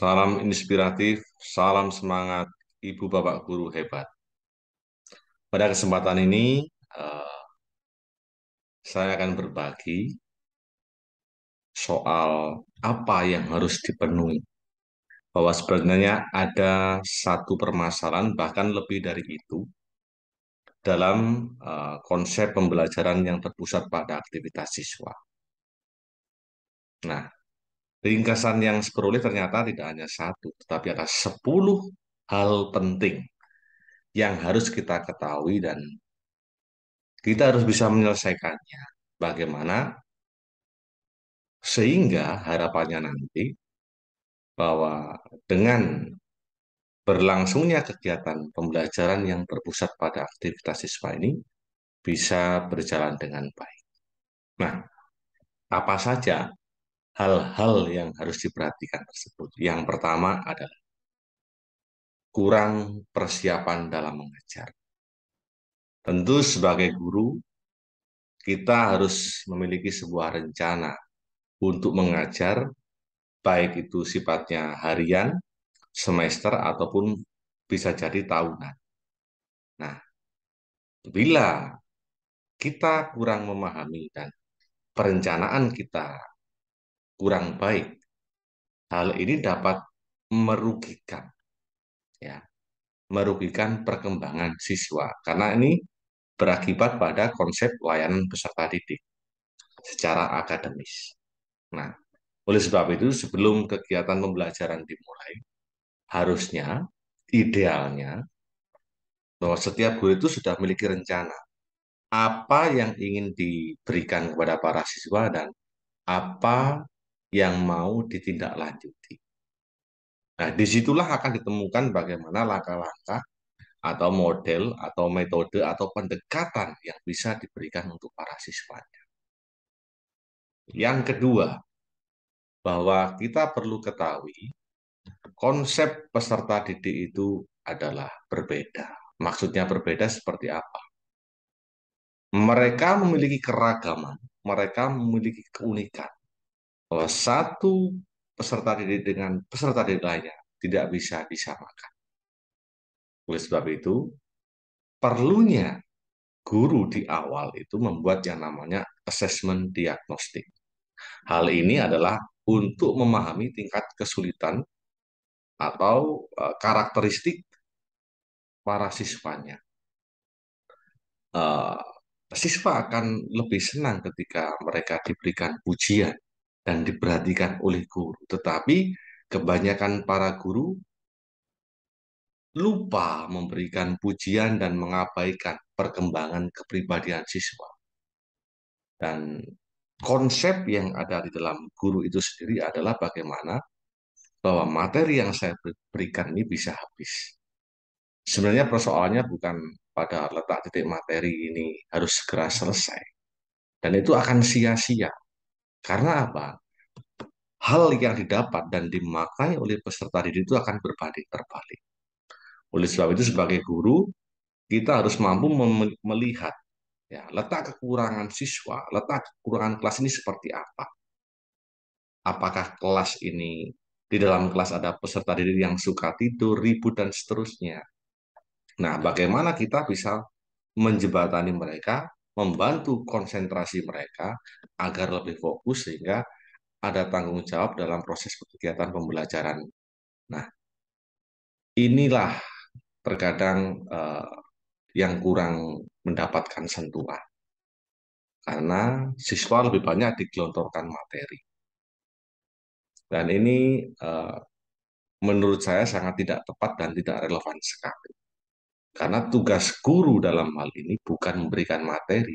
Salam inspiratif, salam semangat, Ibu Bapak Guru hebat. Pada kesempatan ini, eh, saya akan berbagi soal apa yang harus dipenuhi. Bahwa sebenarnya ada satu permasalahan, bahkan lebih dari itu, dalam eh, konsep pembelajaran yang terpusat pada aktivitas siswa. Nah, Ringkasan yang seperoleh ternyata tidak hanya satu, tetapi ada sepuluh hal penting yang harus kita ketahui dan kita harus bisa menyelesaikannya. Bagaimana? Sehingga harapannya nanti bahwa dengan berlangsungnya kegiatan pembelajaran yang berpusat pada aktivitas siswa ini bisa berjalan dengan baik. Nah, apa saja hal-hal yang harus diperhatikan tersebut. Yang pertama adalah kurang persiapan dalam mengajar. Tentu sebagai guru, kita harus memiliki sebuah rencana untuk mengajar, baik itu sifatnya harian, semester, ataupun bisa jadi tahunan. Nah, bila kita kurang memahami dan perencanaan kita kurang baik. Hal ini iya. dapat merugikan ya, merugikan perkembangan siswa karena ini berakibat pada konsep layanan peserta didik secara akademis. Nah, oleh sebab itu sebelum kegiatan pembelajaran dimulai, harusnya idealnya bahwa setiap guru itu sudah memiliki rencana apa yang ingin diberikan kepada para siswa dan apa yang mau ditindaklanjuti. Nah, disitulah akan ditemukan bagaimana langkah-langkah atau model atau metode atau pendekatan yang bisa diberikan untuk para siswanya. Yang kedua, bahwa kita perlu ketahui konsep peserta didik itu adalah berbeda. Maksudnya berbeda seperti apa? Mereka memiliki keragaman, mereka memiliki keunikan bahwa satu peserta didik dengan peserta didik lainnya tidak bisa disamakan. Oleh sebab itu, perlunya guru di awal itu membuat yang namanya assessment diagnostik. Hal ini adalah untuk memahami tingkat kesulitan atau eh, karakteristik para siswanya. Eh, siswa akan lebih senang ketika mereka diberikan pujian dan diperhatikan oleh guru. Tetapi kebanyakan para guru lupa memberikan pujian dan mengabaikan perkembangan kepribadian siswa. Dan konsep yang ada di dalam guru itu sendiri adalah bagaimana bahwa materi yang saya berikan ini bisa habis. Sebenarnya persoalannya bukan pada letak titik materi ini harus segera selesai. Dan itu akan sia-sia karena apa? Hal yang didapat dan dimakai oleh peserta didik itu akan berbalik terbalik. Oleh sebab itu sebagai guru kita harus mampu melihat ya, letak kekurangan siswa, letak kekurangan kelas ini seperti apa. Apakah kelas ini di dalam kelas ada peserta didik yang suka tidur, ribut dan seterusnya. Nah, bagaimana kita bisa menjebatani mereka membantu konsentrasi mereka agar lebih fokus sehingga ada tanggung jawab dalam proses kegiatan pembelajaran. Nah, inilah terkadang eh, yang kurang mendapatkan sentuhan. Karena siswa lebih banyak digelontorkan materi. Dan ini eh, menurut saya sangat tidak tepat dan tidak relevan sekali. Karena tugas guru dalam hal ini bukan memberikan materi.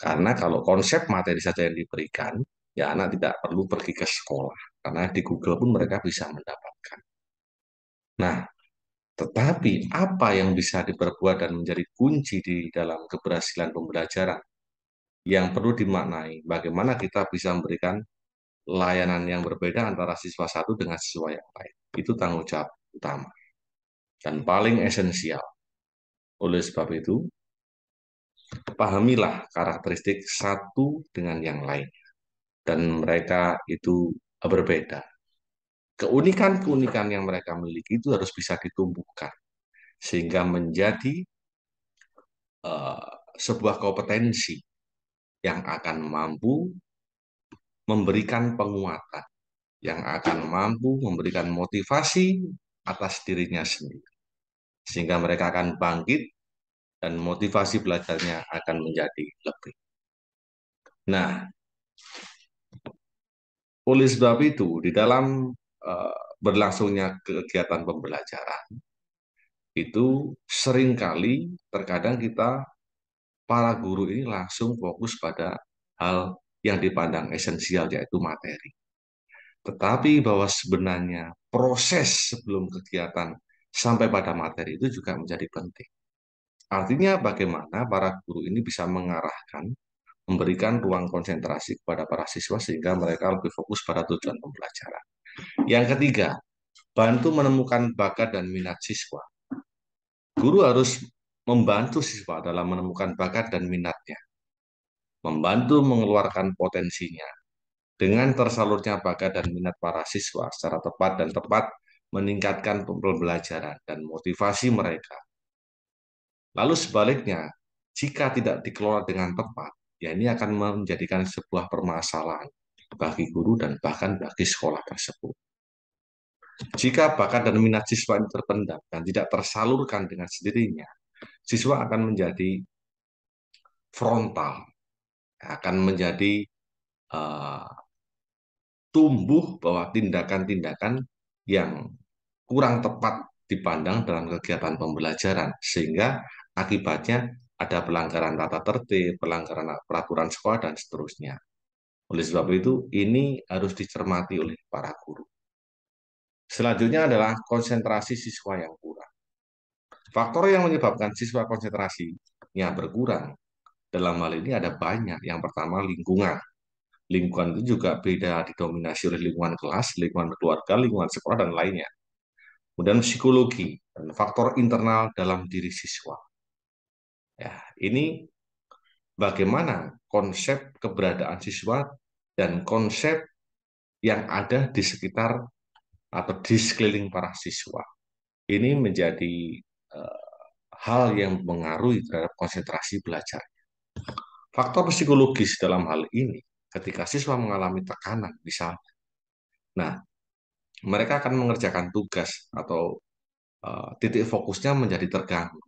Karena kalau konsep materi saja yang diberikan, ya anak tidak perlu pergi ke sekolah. Karena di Google pun mereka bisa mendapatkan. Nah, tetapi apa yang bisa diperbuat dan menjadi kunci di dalam keberhasilan pembelajaran? Yang perlu dimaknai, bagaimana kita bisa memberikan layanan yang berbeda antara siswa satu dengan siswa yang lain. Itu tanggung jawab utama dan paling esensial. Oleh sebab itu, pahamilah karakteristik satu dengan yang lainnya. Dan mereka itu berbeda. Keunikan-keunikan yang mereka miliki itu harus bisa ditumbuhkan. Sehingga menjadi uh, sebuah kompetensi yang akan mampu memberikan penguatan, yang akan mampu memberikan motivasi atas dirinya sendiri sehingga mereka akan bangkit dan motivasi belajarnya akan menjadi lebih. Nah, oleh sebab itu di dalam eh, berlangsungnya kegiatan pembelajaran itu seringkali terkadang kita para guru ini langsung fokus pada hal yang dipandang esensial yaitu materi. Tetapi bahwa sebenarnya proses sebelum kegiatan sampai pada materi itu juga menjadi penting. Artinya bagaimana para guru ini bisa mengarahkan, memberikan ruang konsentrasi kepada para siswa sehingga mereka lebih fokus pada tujuan pembelajaran. Yang ketiga, bantu menemukan bakat dan minat siswa. Guru harus membantu siswa dalam menemukan bakat dan minatnya, membantu mengeluarkan potensinya. Dengan tersalurnya bakat dan minat para siswa secara tepat dan tepat, meningkatkan pembelajaran dan motivasi mereka. Lalu sebaliknya, jika tidak dikelola dengan tepat, ya ini akan menjadikan sebuah permasalahan bagi guru dan bahkan bagi sekolah tersebut. Jika bakat dan minat siswa ini terpendam dan tidak tersalurkan dengan sendirinya, siswa akan menjadi frontal, akan menjadi uh, tumbuh bahwa tindakan-tindakan yang kurang tepat dipandang dalam kegiatan pembelajaran sehingga akibatnya ada pelanggaran tata tertib, pelanggaran peraturan sekolah dan seterusnya. Oleh sebab itu ini harus dicermati oleh para guru. Selanjutnya adalah konsentrasi siswa yang kurang. Faktor yang menyebabkan siswa konsentrasinya berkurang dalam hal ini ada banyak. Yang pertama lingkungan lingkungan itu juga beda didominasi oleh lingkungan kelas, lingkungan keluarga, lingkungan sekolah, dan lainnya. Kemudian psikologi dan faktor internal dalam diri siswa. Ya, ini bagaimana konsep keberadaan siswa dan konsep yang ada di sekitar atau di sekeliling para siswa. Ini menjadi uh, hal yang mengaruhi terhadap konsentrasi belajarnya. Faktor psikologis dalam hal ini ketika siswa mengalami tekanan misalnya. Nah, mereka akan mengerjakan tugas atau uh, titik fokusnya menjadi terganggu.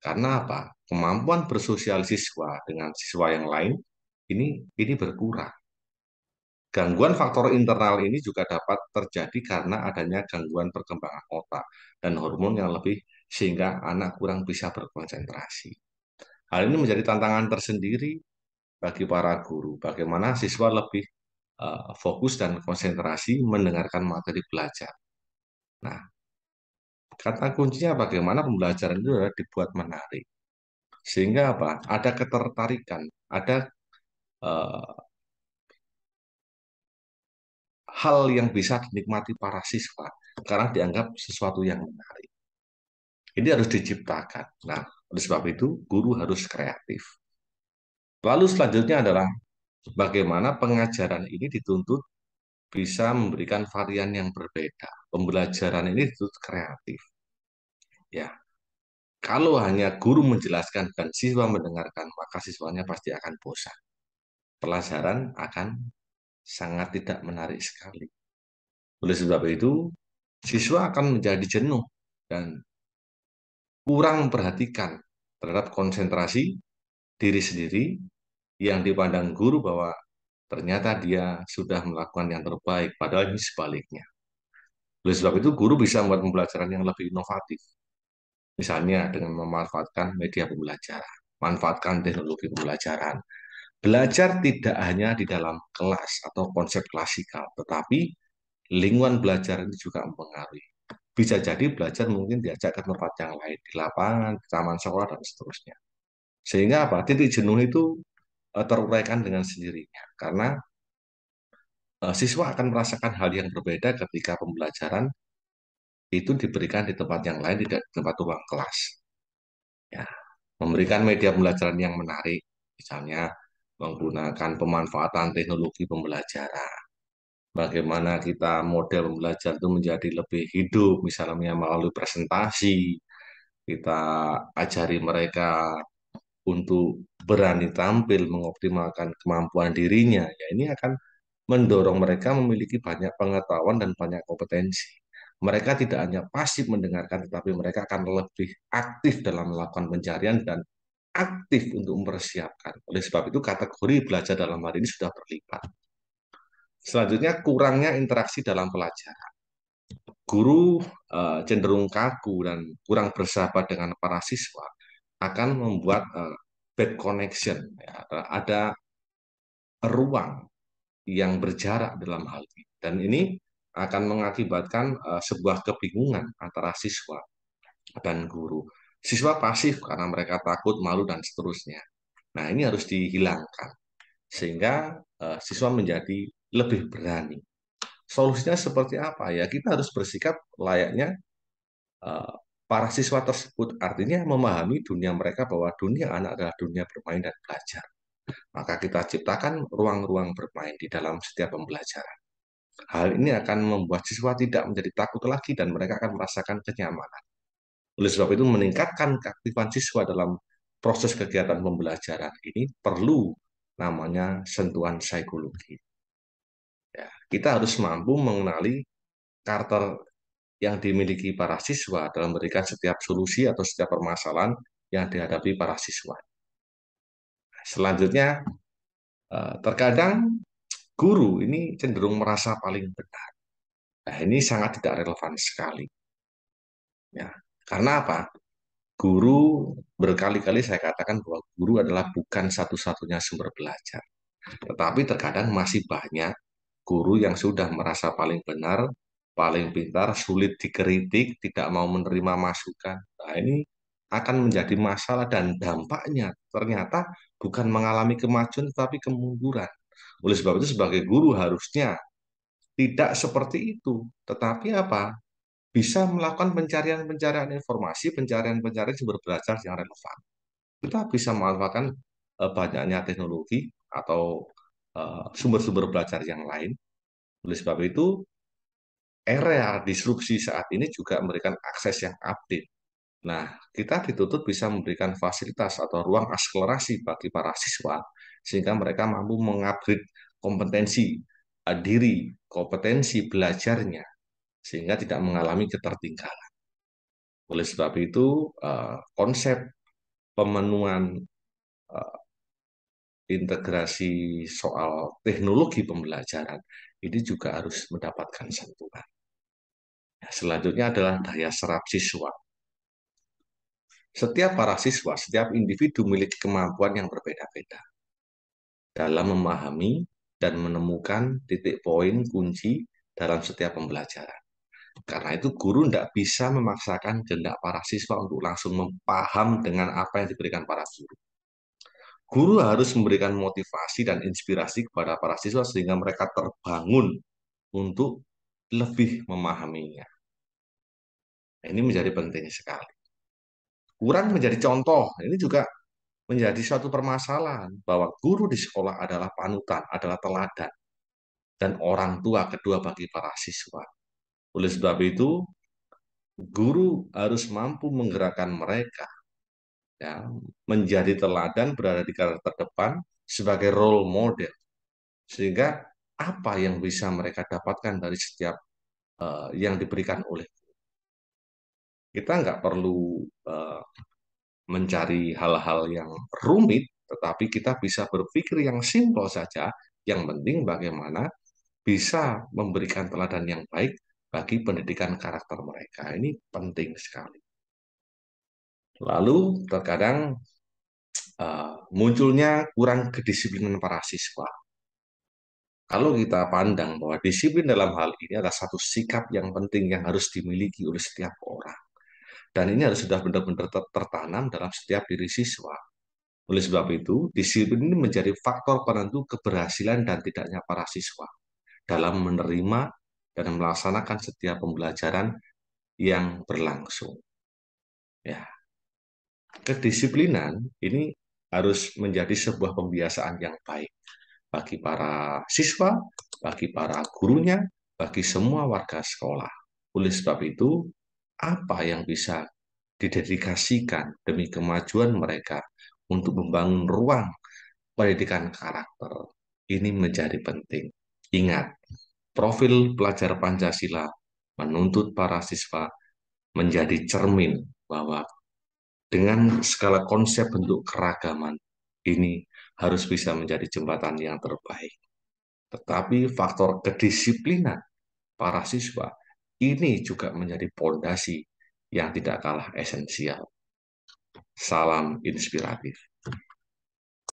Karena apa? Kemampuan bersosial siswa dengan siswa yang lain ini ini berkurang. Gangguan faktor internal ini juga dapat terjadi karena adanya gangguan perkembangan otak dan hormon yang lebih sehingga anak kurang bisa berkonsentrasi. Hal ini menjadi tantangan tersendiri bagi para guru bagaimana siswa lebih eh, fokus dan konsentrasi mendengarkan materi belajar. Nah, kata kuncinya bagaimana pembelajaran itu dibuat menarik. Sehingga apa? Ada ketertarikan, ada uh, hal yang bisa dinikmati para siswa karena dianggap sesuatu yang menarik. Ini harus diciptakan. Nah, oleh sebab itu guru harus kreatif. Lalu selanjutnya adalah bagaimana pengajaran ini dituntut bisa memberikan varian yang berbeda. Pembelajaran ini dituntut kreatif. Ya. Kalau hanya guru menjelaskan dan siswa mendengarkan, maka siswanya pasti akan bosan. Pelajaran akan sangat tidak menarik sekali. Oleh sebab itu, siswa akan menjadi jenuh dan kurang memperhatikan terhadap konsentrasi diri sendiri yang dipandang guru bahwa ternyata dia sudah melakukan yang terbaik, padahal ini sebaliknya. Oleh sebab itu, guru bisa membuat pembelajaran yang lebih inovatif. Misalnya dengan memanfaatkan media pembelajaran, manfaatkan teknologi pembelajaran. Belajar tidak hanya di dalam kelas atau konsep klasikal, tetapi lingkungan belajar ini juga mempengaruhi. Bisa jadi belajar mungkin diajak ke tempat yang lain, di lapangan, di taman sekolah, dan seterusnya. Sehingga apa? Titik jenuh itu Eh, teruraikan dengan sendirinya karena eh, siswa akan merasakan hal yang berbeda ketika pembelajaran itu diberikan di tempat yang lain tidak di tempat ruang kelas ya memberikan media pembelajaran yang menarik misalnya menggunakan pemanfaatan teknologi pembelajaran bagaimana kita model pembelajaran itu menjadi lebih hidup misalnya melalui presentasi kita ajari mereka untuk berani tampil mengoptimalkan kemampuan dirinya ya ini akan mendorong mereka memiliki banyak pengetahuan dan banyak kompetensi. Mereka tidak hanya pasif mendengarkan tetapi mereka akan lebih aktif dalam melakukan pencarian dan aktif untuk mempersiapkan. Oleh sebab itu kategori belajar dalam hari ini sudah berlipat. Selanjutnya kurangnya interaksi dalam pelajaran. Guru eh, cenderung kaku dan kurang bersahabat dengan para siswa akan membuat uh, bad connection. Ya. Ada ruang yang berjarak dalam hal ini. Dan ini akan mengakibatkan uh, sebuah kebingungan antara siswa dan guru. Siswa pasif karena mereka takut, malu, dan seterusnya. Nah, ini harus dihilangkan. Sehingga uh, siswa menjadi lebih berani. Solusinya seperti apa? Ya, kita harus bersikap layaknya uh, para siswa tersebut artinya memahami dunia mereka bahwa dunia anak adalah dunia bermain dan belajar. Maka kita ciptakan ruang-ruang bermain di dalam setiap pembelajaran. Hal ini akan membuat siswa tidak menjadi takut lagi dan mereka akan merasakan kenyamanan. Oleh sebab itu, meningkatkan keaktifan siswa dalam proses kegiatan pembelajaran ini perlu namanya sentuhan psikologi. Ya, kita harus mampu mengenali karakter yang dimiliki para siswa dalam memberikan setiap solusi atau setiap permasalahan yang dihadapi para siswa. Selanjutnya, eh, terkadang guru ini cenderung merasa paling benar. Nah, ini sangat tidak relevan sekali. Ya, karena apa? Guru berkali-kali saya katakan bahwa guru adalah bukan satu-satunya sumber belajar. Tetapi terkadang masih banyak guru yang sudah merasa paling benar paling pintar, sulit dikritik, tidak mau menerima masukan. Nah, ini akan menjadi masalah dan dampaknya ternyata bukan mengalami kemajuan tetapi kemunduran. Oleh sebab itu sebagai guru harusnya tidak seperti itu, tetapi apa? Bisa melakukan pencarian-pencarian informasi, pencarian-pencarian sumber belajar yang relevan. Kita bisa memanfaatkan eh, banyaknya teknologi atau eh, sumber-sumber belajar yang lain. Oleh sebab itu, area disrupsi saat ini juga memberikan akses yang update. Nah, kita dituntut bisa memberikan fasilitas atau ruang akselerasi bagi para siswa sehingga mereka mampu mengupgrade kompetensi diri, kompetensi belajarnya sehingga tidak mengalami ketertinggalan. Oleh sebab itu, eh, konsep pemenuhan eh, integrasi soal teknologi pembelajaran ini juga harus mendapatkan sentuhan. Selanjutnya adalah daya serap siswa. Setiap para siswa, setiap individu memiliki kemampuan yang berbeda-beda dalam memahami dan menemukan titik poin kunci dalam setiap pembelajaran. Karena itu guru tidak bisa memaksakan kehendak para siswa untuk langsung memaham dengan apa yang diberikan para guru. Guru harus memberikan motivasi dan inspirasi kepada para siswa sehingga mereka terbangun untuk lebih memahaminya. Nah, ini menjadi penting sekali. Kurang menjadi contoh, ini juga menjadi suatu permasalahan bahwa guru di sekolah adalah panutan, adalah teladan, dan orang tua kedua bagi para siswa. Oleh sebab itu, guru harus mampu menggerakkan mereka ya, menjadi teladan berada di garis terdepan sebagai role model sehingga apa yang bisa mereka dapatkan dari setiap uh, yang diberikan oleh kita nggak perlu uh, mencari hal-hal yang rumit, tetapi kita bisa berpikir yang simpel saja. Yang penting bagaimana bisa memberikan teladan yang baik bagi pendidikan karakter mereka. Ini penting sekali. Lalu terkadang uh, munculnya kurang kedisiplinan para siswa. Kalau kita pandang bahwa disiplin dalam hal ini adalah satu sikap yang penting yang harus dimiliki oleh setiap orang. Dan ini harus sudah benar-benar tertanam dalam setiap diri siswa. Oleh sebab itu, disiplin ini menjadi faktor penentu keberhasilan dan tidaknya para siswa dalam menerima dan melaksanakan setiap pembelajaran yang berlangsung. Ya. Kedisiplinan ini harus menjadi sebuah pembiasaan yang baik bagi para siswa, bagi para gurunya, bagi semua warga sekolah. Oleh sebab itu, apa yang bisa didedikasikan demi kemajuan mereka untuk membangun ruang pendidikan karakter. Ini menjadi penting. Ingat, profil pelajar Pancasila menuntut para siswa menjadi cermin bahwa dengan segala konsep bentuk keragaman ini harus bisa menjadi jembatan yang terbaik. Tetapi faktor kedisiplinan para siswa ini juga menjadi pondasi yang tidak kalah esensial. Salam inspiratif.